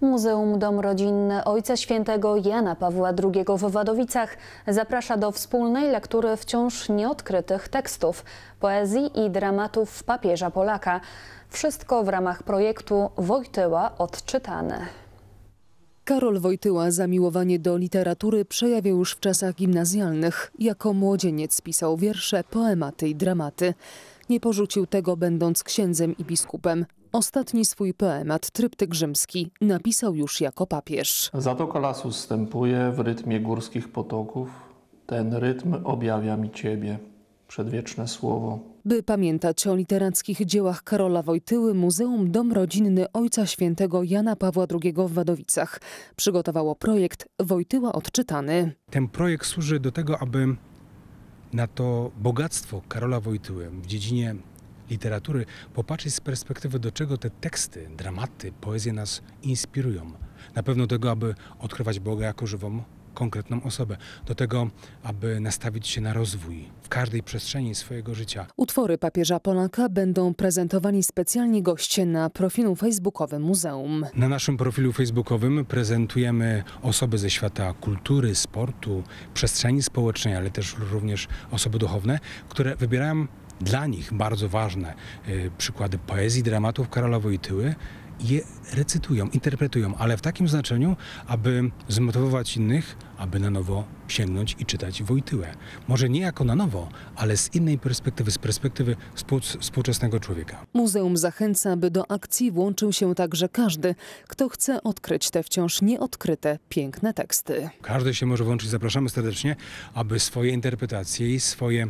Muzeum Dom Rodzinny Ojca Świętego Jana Pawła II w Wadowicach zaprasza do wspólnej lektury wciąż nieodkrytych tekstów, poezji i dramatów papieża Polaka. Wszystko w ramach projektu Wojtyła odczytane. Karol Wojtyła zamiłowanie do literatury przejawiał już w czasach gimnazjalnych. Jako młodzieniec pisał wiersze, poematy i dramaty. Nie porzucił tego będąc księdzem i biskupem. Ostatni swój poemat, Tryptyk Rzymski, napisał już jako papież. Zatoka lasu wstępuje w rytmie górskich potoków. Ten rytm objawia mi Ciebie, przedwieczne słowo. By pamiętać o literackich dziełach Karola Wojtyły, Muzeum Dom Rodzinny Ojca Świętego Jana Pawła II w Wadowicach przygotowało projekt Wojtyła Odczytany. Ten projekt służy do tego, aby na to bogactwo Karola Wojtyły w dziedzinie literatury, popatrzeć z perspektywy, do czego te teksty, dramaty, poezje nas inspirują. Na pewno tego, aby odkrywać Boga jako żywą konkretną osobę, do tego, aby nastawić się na rozwój w każdej przestrzeni swojego życia. Utwory papieża Polaka będą prezentowani specjalni goście na profilu facebookowym muzeum. Na naszym profilu facebookowym prezentujemy osoby ze świata kultury, sportu, przestrzeni społecznej, ale też również osoby duchowne, które wybierają dla nich bardzo ważne y, przykłady poezji, dramatów Karola Wojtyły, je recytują, interpretują, ale w takim znaczeniu, aby zmotywować innych, aby na nowo sięgnąć i czytać Wojtyłę. Może nie jako na nowo, ale z innej perspektywy, z perspektywy współczesnego człowieka. Muzeum zachęca, by do akcji włączył się także każdy, kto chce odkryć te wciąż nieodkryte, piękne teksty. Każdy się może włączyć, zapraszamy serdecznie, aby swoje interpretacje i swoje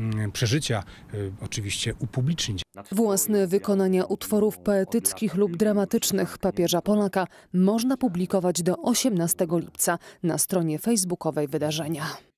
Mm, przeżycia y, oczywiście upublicznić. Własne wykonania utworów poetyckich lub dramatycznych papieża Polaka można publikować do 18 lipca na stronie facebookowej wydarzenia.